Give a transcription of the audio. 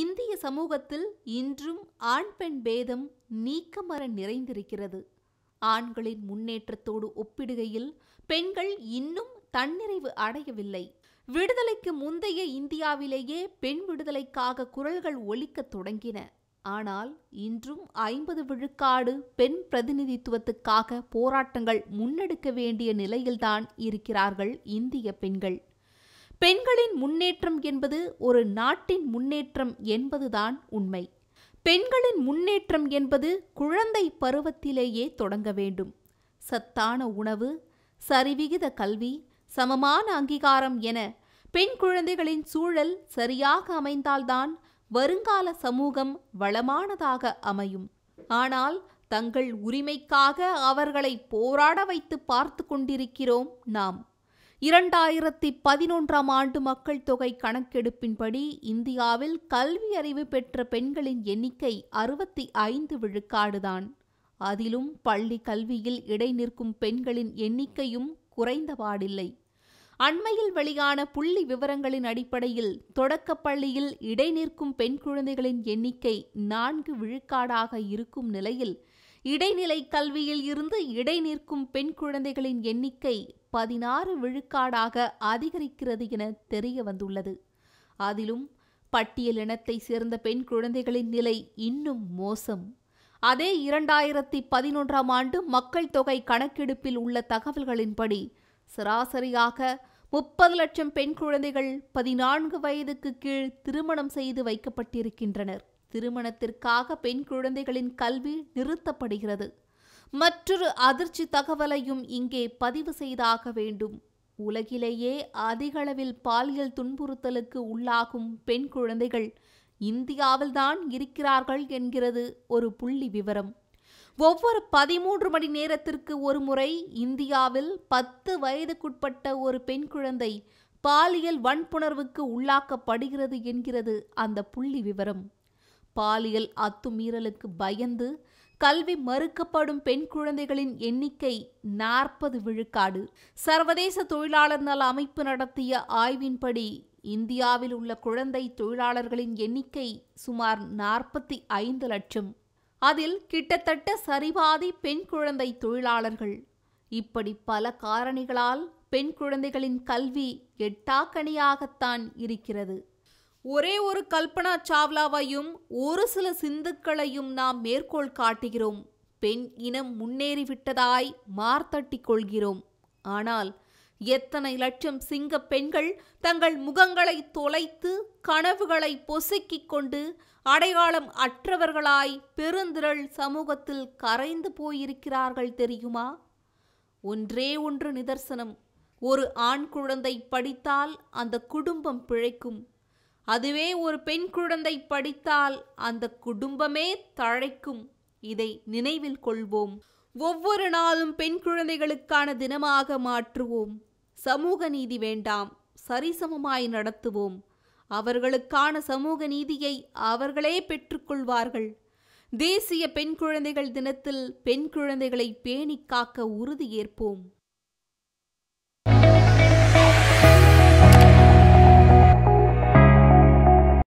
இந்திய சமூகத்தில் இன்றும் ஆண் பெண் பேதம் நீக்கமர நிறைந்திருக்கிறது ஆண்களின் முன்னேற்றத்தோடு ஒப்பிடுகையில் பெண்கள் இன்னும் தன்னிறைவு அடையவில்லை விடுதலைக்கு முந்தைய இந்தியாவிலேயே பெண் விடுதலைக்காக குரல்கள் ஒலிக்கத் தொடங்கின ஆனால் இன்றும் ஐம்பது விழுக்காடு பெண் பிரதிநிதித்துவத்துக்காக போராட்டங்கள் முன்னெடுக்க வேண்டிய நிலையில்தான் இருக்கிறார்கள் இந்திய பெண்கள் பெண்களின் முன்னேற்றம் என்பது ஒரு நாட்டின் முன்னேற்றம் என்பதுதான் உண்மை பெண்களின் முன்னேற்றம் என்பது குழந்தை பருவத்திலேயே தொடங்க வேண்டும் சத்தான உணவு சரிவிகித கல்வி சமமான அங்கீகாரம் என பெண் குழந்தைகளின் சூழல் சரியாக அமைந்தால்தான் வருங்கால சமூகம் வளமானதாக அமையும் ஆனால் தங்கள் உரிமைக்காக அவர்களை போராட வைத்து பார்த்து கொண்டிருக்கிறோம் நாம் இரண்டாயிரத்தி பதினொன்றாம் ஆண்டு மக்கள் தொகை கணக்கெடுப்பின்படி இந்தியாவில் கல்வி அறிவு பெற்ற பெண்களின் எண்ணிக்கை அறுபத்தி ஐந்து விழுக்காடுதான் அதிலும் பள்ளி கல்வியில் இடைநிற்கும் பெண்களின் எண்ணிக்கையும் குறைந்தபாடில்லை அண்மையில் வெளியான புள்ளி விவரங்களின் அடிப்படையில் தொடக்கப்பள்ளியில் இடைநிற்கும் பெண் குழந்தைகளின் எண்ணிக்கை நான்கு விழுக்காடாக இருக்கும் நிலையில் இடைநிலை கல்வியில் இருந்து இடைநிற்கும் பெண் குழந்தைகளின் எண்ணிக்கை பதினாறு விழுக்காடாக அதிகரிக்கிறது என தெரிய வந்துள்ளது அதிலும் பட்டியல் இனத்தை சேர்ந்த பெண் குழந்தைகளின் நிலை இன்னும் மோசம் அதே இரண்டாயிரத்தி பதினொன்றாம் ஆண்டு மக்கள் தொகை கணக்கெடுப்பில் உள்ள தகவல்களின்படி சராசரியாக முப்பது லட்சம் பெண் குழந்தைகள் பதினான்கு வயதுக்கு கீழ் திருமணம் செய்து வைக்கப்பட்டிருக்கின்றனர் திருமணத்திற்காக பெண் குழந்தைகளின் கல்வி நிறுத்தப்படுகிறது மற்றொரு அதிர்ச்சி தகவலையும் இங்கே பதிவு செய்தாக வேண்டும் உலகிலேயே அதிகளவில் பாலியல் துன்புறுத்தலுக்கு உள்ளாகும் பெண் குழந்தைகள் இந்தியாவில்தான் இருக்கிறார்கள் என்கிறது ஒரு புள்ளி விவரம் ஒவ்வொரு பதிமூன்று மணி நேரத்திற்கு ஒரு முறை இந்தியாவில் பத்து வயதுக்குட்பட்ட ஒரு பெண் குழந்தை பாலியல் வன்புணர்வுக்கு உள்ளாக்கப்படுகிறது என்கிறது அந்த புள்ளி விவரம் பாலியல் அத்துமீறலுக்கு பயந்து கல்வி மறுக்கப்படும் பெண் குழந்தைகளின் எண்ணிக்கை நாற்பது விழுக்காடு சர்வதேச தொழிலாளர் நல அமைப்பு நடத்திய ஆய்வின்படி இந்தியாவில் உள்ள குழந்தை தொழிலாளர்களின் எண்ணிக்கை சுமார் நாற்பத்தி ஐந்து லட்சம் அதில் கிட்டத்தட்ட சரிபாதி பெண் குழந்தை தொழிலாளர்கள் இப்படி பல காரணிகளால் பெண் குழந்தைகளின் கல்வி எட்டாக்கணியாகத்தான் இருக்கிறது ஒரே ஒரு கல்பனா சாவ்லாவையும் ஒரு சில சிந்துக்களையும் நாம் மேற்கோள் காட்டுகிறோம் பெண் இனம் முன்னேறிவிட்டதாய் மார்த்தட்டி கொள்கிறோம் ஆனால் எத்தனை லட்சம் சிங்க பெண்கள் தங்கள் முகங்களை தொலைத்து கனவுகளை பொசுக்கிக் கொண்டு அடையாளம் அற்றவர்களாய் பெருந்திரள் சமூகத்தில் கரைந்து போயிருக்கிறார்கள் தெரியுமா ஒன்றே ஒன்று நிதர்சனம் ஒரு ஆண் குழந்தை படித்தால் அந்த குடும்பம் பிழைக்கும் அதுவே ஒரு பெண் குழந்தை படித்தால் அந்த குடும்பமே தழைக்கும் இதை நினைவில் கொள்வோம் ஒவ்வொரு நாளும் பெண் குழந்தைகளுக்கான தினமாக மாற்றுவோம் சமூக நீதி வேண்டாம் சரிசமமாய் நடத்துவோம் அவர்களுக்கான சமூக நீதியை அவர்களே பெற்றுக்கொள்வார்கள் தேசிய பெண் குழந்தைகள் தினத்தில் பெண் குழந்தைகளை பேணி காக்க உறுதியேற்போம்